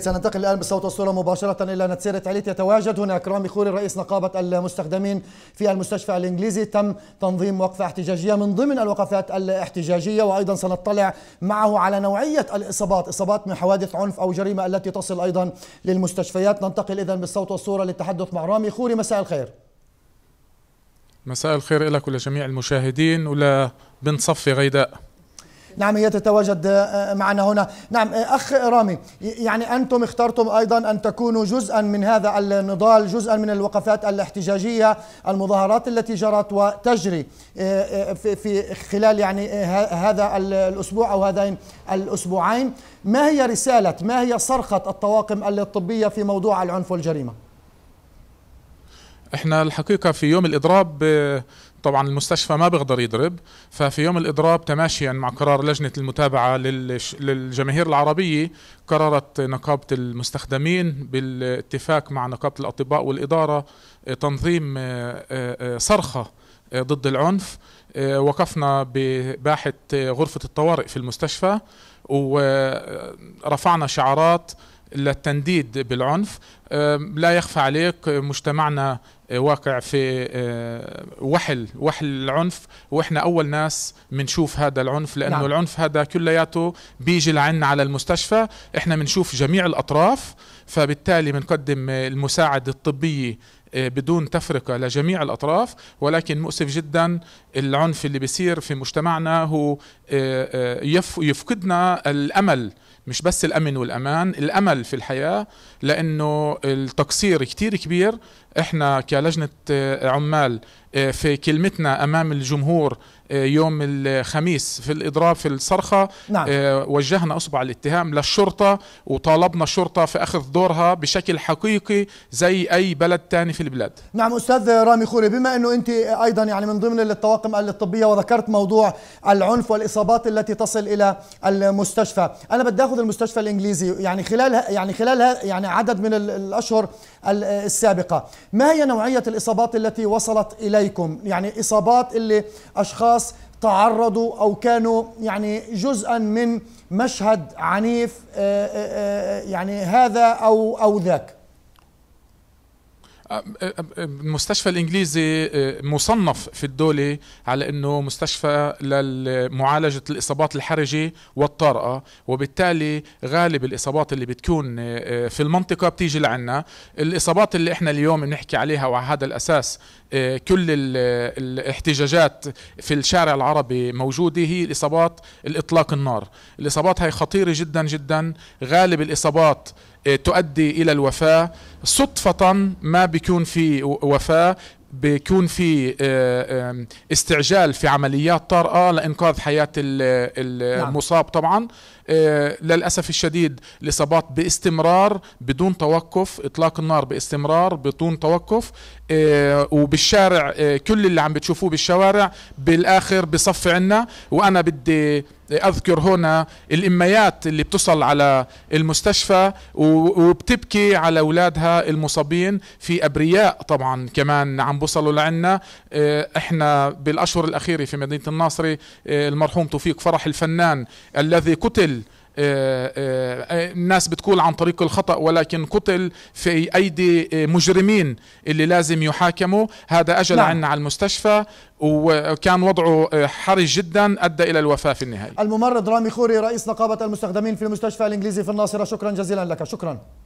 سننتقل الآن بالصوت والصورة مباشرة إلى نتسيرة عليت يتواجد هناك رامي خوري رئيس نقابة المستخدمين في المستشفى الإنجليزي تم تنظيم وقفة احتجاجية من ضمن الوقفات الاحتجاجية وأيضا سنطلع معه على نوعية الإصابات إصابات من حوادث عنف أو جريمة التي تصل أيضا للمستشفيات ننتقل إذا بالصوت والصورة للتحدث مع رامي خوري مساء الخير مساء الخير لك ولجميع المشاهدين ولا صفي غيداء نعم هي تتواجد آه، آه، معنا هنا نعم آه، أخ رامي يعني أنتم اخترتم أيضا أن تكونوا جزءا من هذا النضال جزءا من الوقفات الاحتجاجية المظاهرات التي جرت وتجري في خلال يعني هذا الأسبوع أو هذين الأسبوعين ما هي رسالة ما هي صرخة الطواقم الطبية في موضوع العنف والجريمة احنا الحقيقه في يوم الاضراب آه، طبعا المستشفى ما بيقدر يضرب ففي يوم الاضراب تماشيا مع قرار لجنه المتابعه للجماهير العربيه قررت نقابه المستخدمين بالاتفاق مع نقابه الاطباء والاداره آه، تنظيم آه، صرخه ضد العنف وقفنا بباحه غرفه الطوارئ في المستشفى ورفعنا شعارات للتنديد بالعنف آه، لا يخفى عليك مجتمعنا آه، واقع في آه، وحل وحل العنف واحنا اول ناس بنشوف هذا العنف لانه نعم. العنف هذا كلياته بيجي لعنا على المستشفى احنا بنشوف جميع الاطراف فبالتالي بنقدم المساعده الطبيه آه، بدون تفرقة لجميع الأطراف ولكن مؤسف جدا العنف اللي بيصير في مجتمعنا هو آه، آه، يفقدنا الأمل مش بس الأمن والأمان الأمل في الحياة لأنه التقصير كتير كبير إحنا كلجنة عمال آه، في كلمتنا امام الجمهور آه، يوم الخميس في الاضراب في الصرخه نعم. آه، وجهنا اصبع الاتهام للشرطه وطالبنا الشرطه في اخذ دورها بشكل حقيقي زي اي بلد تاني في البلاد نعم استاذ رامي خوري بما انه انت ايضا يعني من ضمن الطواقم الطبيه وذكرت موضوع العنف والاصابات التي تصل الى المستشفى انا بدي اخذ المستشفى الانجليزي يعني خلال يعني خلال يعني عدد من الاشهر السابقه ما هي نوعيه الاصابات التي وصلت اليها عليكم يعني إصابات اللي أشخاص تعرضوا أو كانوا يعني جزءا من مشهد عنيف آه، آه، آه، يعني هذا أو أو ذاك المستشفى الانجليزي آه، مصنف في الدوله على انه مستشفى لمعالجه الاصابات الحرجه والطارئه وبالتالي غالب الاصابات اللي بتكون آه، في المنطقه بتيجي لعنا الاصابات اللي احنا اليوم بنحكي عليها وعلى هذا الاساس آه، كل الاحتجاجات في الشارع العربي موجوده هي الاصابات الاطلاق النار الاصابات هاي خطيره جدا جدا غالب الاصابات إيه، تؤدي الى الوفاه صدفه ما بيكون في وفاه بيكون في إيه، إيه، استعجال في عمليات طارئه لانقاذ حياه نعم. المصاب طبعا للاسف الشديد الاصابات باستمرار بدون توقف اطلاق النار باستمرار بدون توقف وبالشارع كل اللي عم بتشوفوه بالشوارع بالاخر بصف عنا وانا بدي اذكر هنا الاميات اللي بتصل على المستشفى وبتبكي على اولادها المصابين في ابرياء طبعا كمان عم بوصلوا لعنا آه، احنا بالاشهر الاخيره في مدينه الناصري آه، المرحوم توفيق فرح الفنان الذي قتل آه، آه، آه، الناس بتقول عن طريق الخطأ ولكن قتل في أيدي مجرمين اللي لازم يحاكموا هذا أجل نعم. عنا على المستشفى وكان وضعه حرج جدا أدى إلى الوفاة في النهاية الممرض رامي خوري رئيس نقابة المستخدمين في المستشفى الإنجليزي في الناصرة شكرا جزيلا لك شكرا